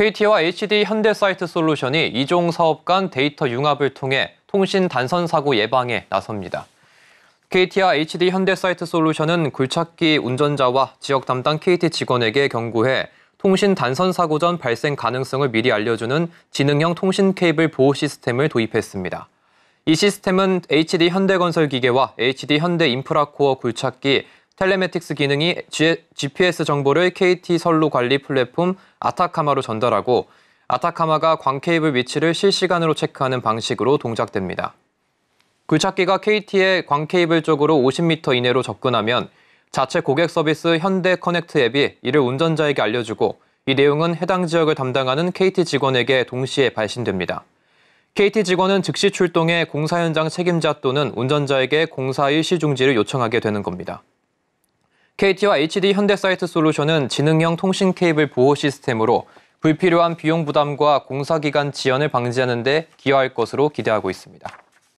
KT와 HD 현대사이트 솔루션이 이종 사업 간 데이터 융합을 통해 통신 단선 사고 예방에 나섭니다. KT와 HD 현대사이트 솔루션은 굴착기 운전자와 지역 담당 KT 직원에게 경고해 통신 단선 사고 전 발생 가능성을 미리 알려주는 지능형 통신 케이블 보호 시스템을 도입했습니다. 이 시스템은 HD 현대건설 기계와 HD 현대 인프라코어 굴착기 텔레메틱스 기능이 GPS 정보를 KT 선로 관리 플랫폼 아타카마로 전달하고 아타카마가 광케이블 위치를 실시간으로 체크하는 방식으로 동작됩니다. 굴착기가 KT의 광케이블 쪽으로 50m 이내로 접근하면 자체 고객 서비스 현대 커넥트 앱이 이를 운전자에게 알려주고 이 내용은 해당 지역을 담당하는 KT 직원에게 동시에 발신됩니다. KT 직원은 즉시 출동해 공사 현장 책임자 또는 운전자에게 공사일 시중지를 요청하게 되는 겁니다. KT와 HD 현대사이트 솔루션은 지능형 통신 케이블 보호 시스템으로 불필요한 비용 부담과 공사 기간 지연을 방지하는 데 기여할 것으로 기대하고 있습니다.